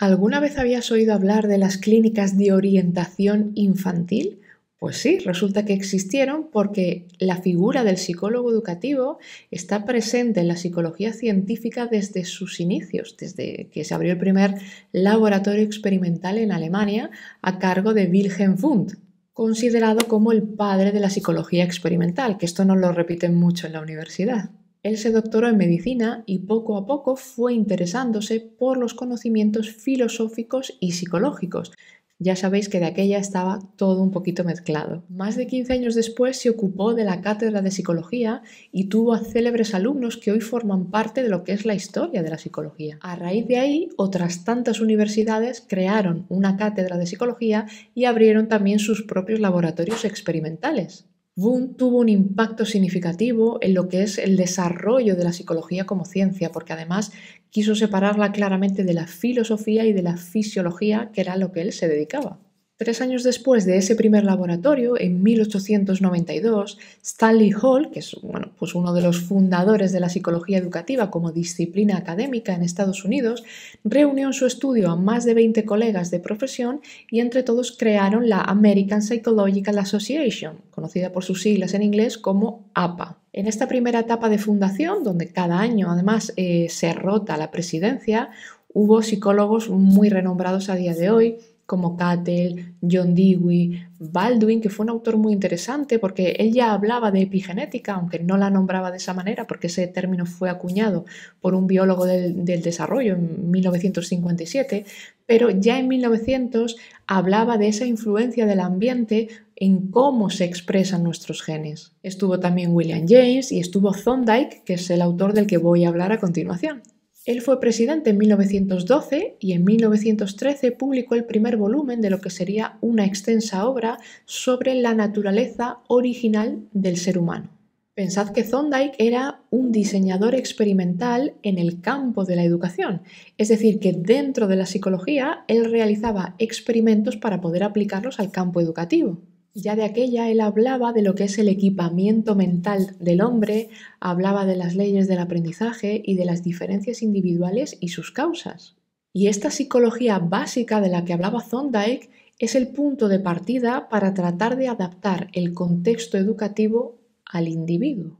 ¿Alguna vez habías oído hablar de las clínicas de orientación infantil? Pues sí, resulta que existieron porque la figura del psicólogo educativo está presente en la psicología científica desde sus inicios, desde que se abrió el primer laboratorio experimental en Alemania a cargo de Wilhelm Fund, considerado como el padre de la psicología experimental, que esto no lo repiten mucho en la universidad. Él se doctoró en medicina y poco a poco fue interesándose por los conocimientos filosóficos y psicológicos. Ya sabéis que de aquella estaba todo un poquito mezclado. Más de 15 años después se ocupó de la cátedra de psicología y tuvo a célebres alumnos que hoy forman parte de lo que es la historia de la psicología. A raíz de ahí, otras tantas universidades crearon una cátedra de psicología y abrieron también sus propios laboratorios experimentales. Boone tuvo un impacto significativo en lo que es el desarrollo de la psicología como ciencia, porque además quiso separarla claramente de la filosofía y de la fisiología, que era a lo que él se dedicaba. Tres años después de ese primer laboratorio, en 1892, Stanley Hall, que es bueno, pues uno de los fundadores de la psicología educativa como disciplina académica en Estados Unidos, reunió en su estudio a más de 20 colegas de profesión y entre todos crearon la American Psychological Association, conocida por sus siglas en inglés como APA. En esta primera etapa de fundación, donde cada año además eh, se rota la presidencia, hubo psicólogos muy renombrados a día de hoy, como Cattell, John Dewey, Baldwin, que fue un autor muy interesante porque él ya hablaba de epigenética, aunque no la nombraba de esa manera porque ese término fue acuñado por un biólogo del, desarrollo en 1957, pero ya en 1900 hablaba de esa influencia del ambiente en cómo se expresan nuestros genes. Estuvo también William James y estuvo Zondike, que es el autor del que voy a hablar a continuación. Él fue presidente en 1912 y en 1913 publicó el primer volumen de lo que sería una extensa obra sobre la naturaleza original del ser humano. Pensad que Thondike era un diseñador experimental en el campo de la educación, es decir, que dentro de la psicología él realizaba experimentos para poder aplicarlos al campo educativo. Ya de aquella él hablaba de lo que es el equipamiento mental del hombre, hablaba de las leyes del aprendizaje y de las diferencias individuales y sus causas. Y esta psicología básica de la que hablaba Thorndike es el punto de partida para tratar de adaptar el contexto educativo al individuo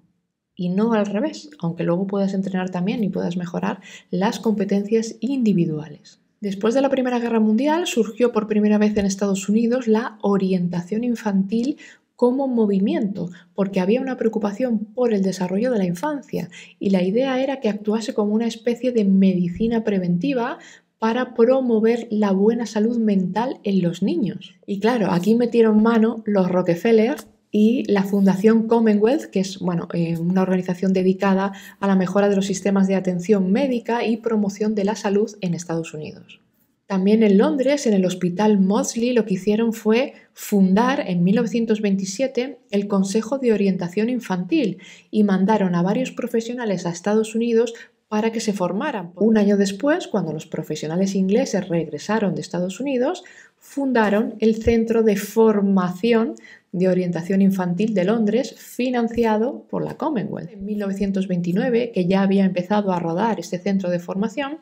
y no al revés, aunque luego puedas entrenar también y puedas mejorar las competencias individuales. Después de la Primera Guerra Mundial surgió por primera vez en Estados Unidos la orientación infantil como movimiento, porque había una preocupación por el desarrollo de la infancia y la idea era que actuase como una especie de medicina preventiva para promover la buena salud mental en los niños. Y claro, aquí metieron mano los Rockefeller y la Fundación Commonwealth, que es bueno, eh, una organización dedicada a la mejora de los sistemas de atención médica y promoción de la salud en Estados Unidos. También en Londres, en el Hospital Maudsley, lo que hicieron fue fundar en 1927 el Consejo de Orientación Infantil y mandaron a varios profesionales a Estados Unidos para que se formaran. Un año después, cuando los profesionales ingleses regresaron de Estados Unidos, fundaron el Centro de Formación de Orientación Infantil de Londres, financiado por la Commonwealth. En 1929, que ya había empezado a rodar este centro de formación,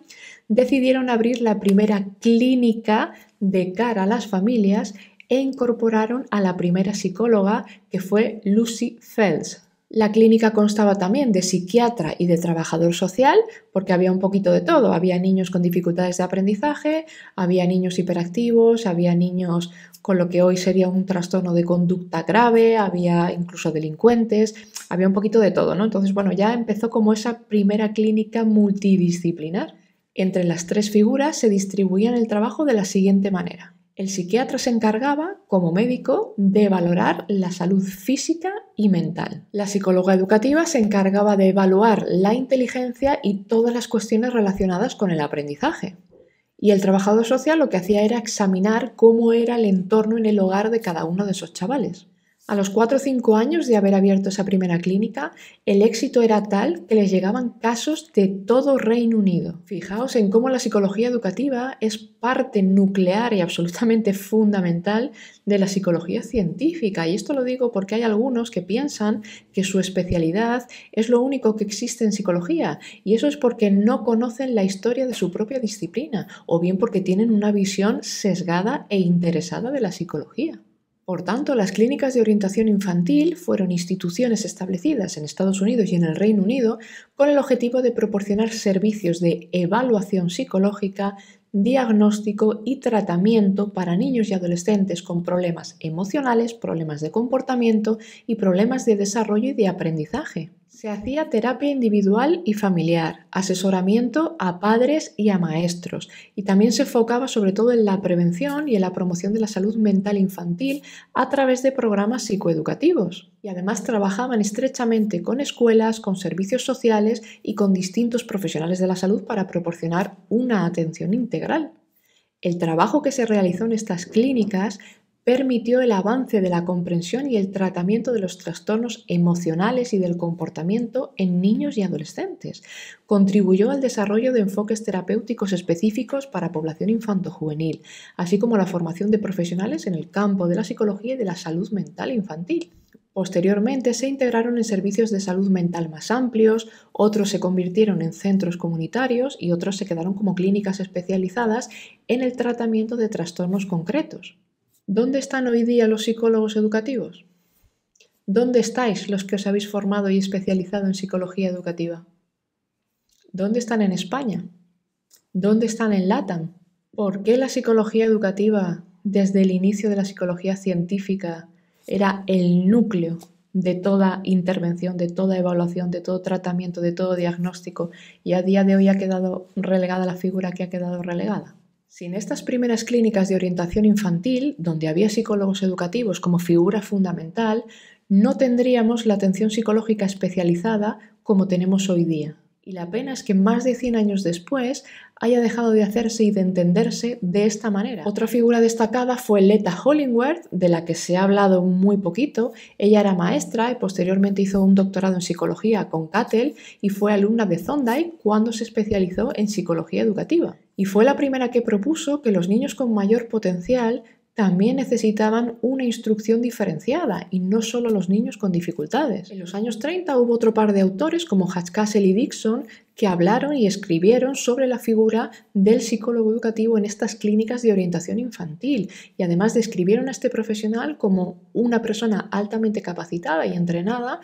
decidieron abrir la primera clínica de cara a las familias e incorporaron a la primera psicóloga, que fue Lucy Fels, la clínica constaba también de psiquiatra y de trabajador social, porque había un poquito de todo. Había niños con dificultades de aprendizaje, había niños hiperactivos, había niños con lo que hoy sería un trastorno de conducta grave, había incluso delincuentes, había un poquito de todo, ¿no? Entonces, bueno, ya empezó como esa primera clínica multidisciplinar. Entre las tres figuras se distribuían el trabajo de la siguiente manera. El psiquiatra se encargaba, como médico, de valorar la salud física y mental. La psicóloga educativa se encargaba de evaluar la inteligencia y todas las cuestiones relacionadas con el aprendizaje. Y el trabajador social lo que hacía era examinar cómo era el entorno en el hogar de cada uno de esos chavales. A los 4 o 5 años de haber abierto esa primera clínica, el éxito era tal que les llegaban casos de todo Reino Unido. Fijaos en cómo la psicología educativa es parte nuclear y absolutamente fundamental de la psicología científica. Y esto lo digo porque hay algunos que piensan que su especialidad es lo único que existe en psicología. Y eso es porque no conocen la historia de su propia disciplina o bien porque tienen una visión sesgada e interesada de la psicología. Por tanto, las clínicas de orientación infantil fueron instituciones establecidas en Estados Unidos y en el Reino Unido con el objetivo de proporcionar servicios de evaluación psicológica, diagnóstico y tratamiento para niños y adolescentes con problemas emocionales, problemas de comportamiento y problemas de desarrollo y de aprendizaje. Se hacía terapia individual y familiar, asesoramiento a padres y a maestros, y también se enfocaba sobre todo en la prevención y en la promoción de la salud mental infantil a través de programas psicoeducativos. Y además trabajaban estrechamente con escuelas, con servicios sociales y con distintos profesionales de la salud para proporcionar una atención integral. El trabajo que se realizó en estas clínicas permitió el avance de la comprensión y el tratamiento de los trastornos emocionales y del comportamiento en niños y adolescentes. Contribuyó al desarrollo de enfoques terapéuticos específicos para población infanto-juvenil, así como la formación de profesionales en el campo de la psicología y de la salud mental infantil. Posteriormente se integraron en servicios de salud mental más amplios, otros se convirtieron en centros comunitarios y otros se quedaron como clínicas especializadas en el tratamiento de trastornos concretos. ¿Dónde están hoy día los psicólogos educativos? ¿Dónde estáis los que os habéis formado y especializado en psicología educativa? ¿Dónde están en España? ¿Dónde están en LATAM? ¿Por qué la psicología educativa, desde el inicio de la psicología científica, era el núcleo de toda intervención, de toda evaluación, de todo tratamiento, de todo diagnóstico y a día de hoy ha quedado relegada la figura que ha quedado relegada? Sin estas primeras clínicas de orientación infantil, donde había psicólogos educativos como figura fundamental, no tendríamos la atención psicológica especializada como tenemos hoy día. Y la pena es que más de 100 años después haya dejado de hacerse y de entenderse de esta manera. Otra figura destacada fue Leta Hollingworth, de la que se ha hablado muy poquito. Ella era maestra y posteriormente hizo un doctorado en psicología con Cattell y fue alumna de Thondike cuando se especializó en psicología educativa y fue la primera que propuso que los niños con mayor potencial también necesitaban una instrucción diferenciada y no solo los niños con dificultades. En los años 30 hubo otro par de autores como Hatchcastle y Dixon que hablaron y escribieron sobre la figura del psicólogo educativo en estas clínicas de orientación infantil y además describieron a este profesional como una persona altamente capacitada y entrenada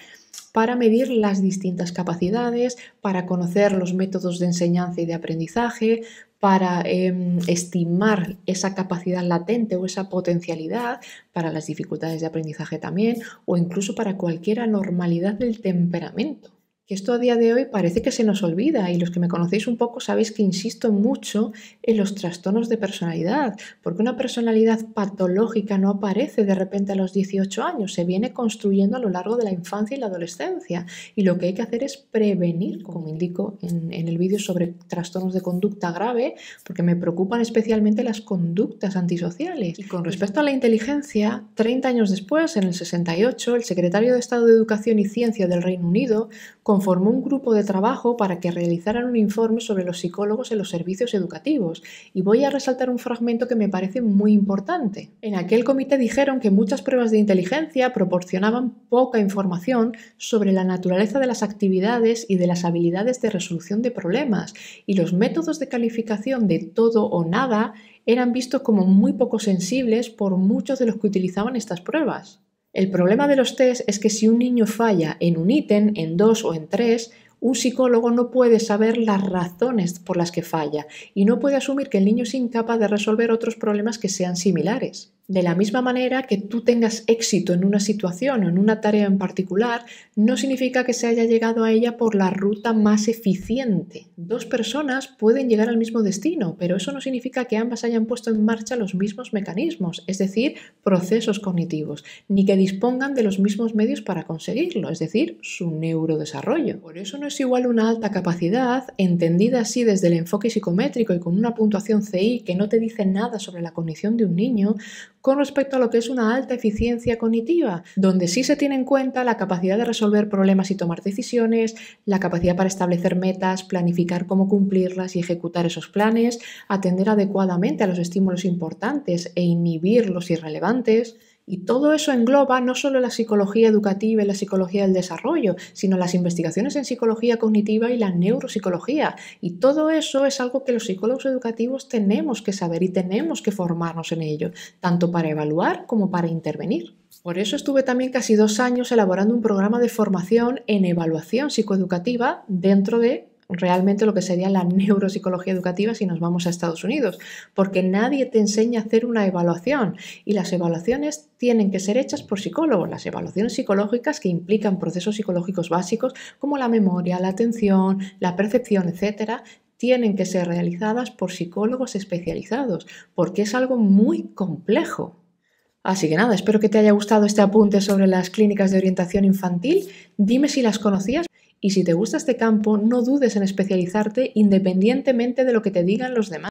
para medir las distintas capacidades, para conocer los métodos de enseñanza y de aprendizaje, para em, estimar esa capacidad latente o esa potencialidad para las dificultades de aprendizaje también, o incluso para cualquier anormalidad del temperamento que esto a día de hoy parece que se nos olvida y los que me conocéis un poco sabéis que insisto mucho en los trastornos de personalidad, porque una personalidad patológica no aparece de repente a los 18 años, se viene construyendo a lo largo de la infancia y la adolescencia y lo que hay que hacer es prevenir, como indico en, en el vídeo sobre trastornos de conducta grave, porque me preocupan especialmente las conductas antisociales. Y con respecto a la inteligencia, 30 años después, en el 68, el secretario de Estado de Educación y Ciencia del Reino Unido conformó un grupo de trabajo para que realizaran un informe sobre los psicólogos en los servicios educativos y voy a resaltar un fragmento que me parece muy importante. En aquel comité dijeron que muchas pruebas de inteligencia proporcionaban poca información sobre la naturaleza de las actividades y de las habilidades de resolución de problemas y los métodos de calificación de todo o nada eran vistos como muy poco sensibles por muchos de los que utilizaban estas pruebas. El problema de los test es que si un niño falla en un ítem, en dos o en tres, un psicólogo no puede saber las razones por las que falla y no puede asumir que el niño es incapaz de resolver otros problemas que sean similares. De la misma manera que tú tengas éxito en una situación o en una tarea en particular, no significa que se haya llegado a ella por la ruta más eficiente. Dos personas pueden llegar al mismo destino, pero eso no significa que ambas hayan puesto en marcha los mismos mecanismos, es decir, procesos cognitivos, ni que dispongan de los mismos medios para conseguirlo, es decir, su neurodesarrollo. Por eso no es igual una alta capacidad, entendida así desde el enfoque psicométrico y con una puntuación CI que no te dice nada sobre la cognición de un niño, con respecto a lo que es una alta eficiencia cognitiva, donde sí se tiene en cuenta la capacidad de resolver problemas y tomar decisiones, la capacidad para establecer metas, planificar cómo cumplirlas y ejecutar esos planes, atender adecuadamente a los estímulos importantes e inhibir los irrelevantes. Y todo eso engloba no solo la psicología educativa y la psicología del desarrollo, sino las investigaciones en psicología cognitiva y la neuropsicología. Y todo eso es algo que los psicólogos educativos tenemos que saber y tenemos que formarnos en ello, tanto para evaluar como para intervenir. Por eso estuve también casi dos años elaborando un programa de formación en evaluación psicoeducativa dentro de realmente lo que sería la neuropsicología educativa si nos vamos a Estados Unidos, porque nadie te enseña a hacer una evaluación y las evaluaciones tienen que ser hechas por psicólogos, las evaluaciones psicológicas que implican procesos psicológicos básicos como la memoria, la atención, la percepción, etcétera, tienen que ser realizadas por psicólogos especializados, porque es algo muy complejo. Así que nada, espero que te haya gustado este apunte sobre las clínicas de orientación infantil. Dime si las conocías. Y si te gusta este campo, no dudes en especializarte independientemente de lo que te digan los demás.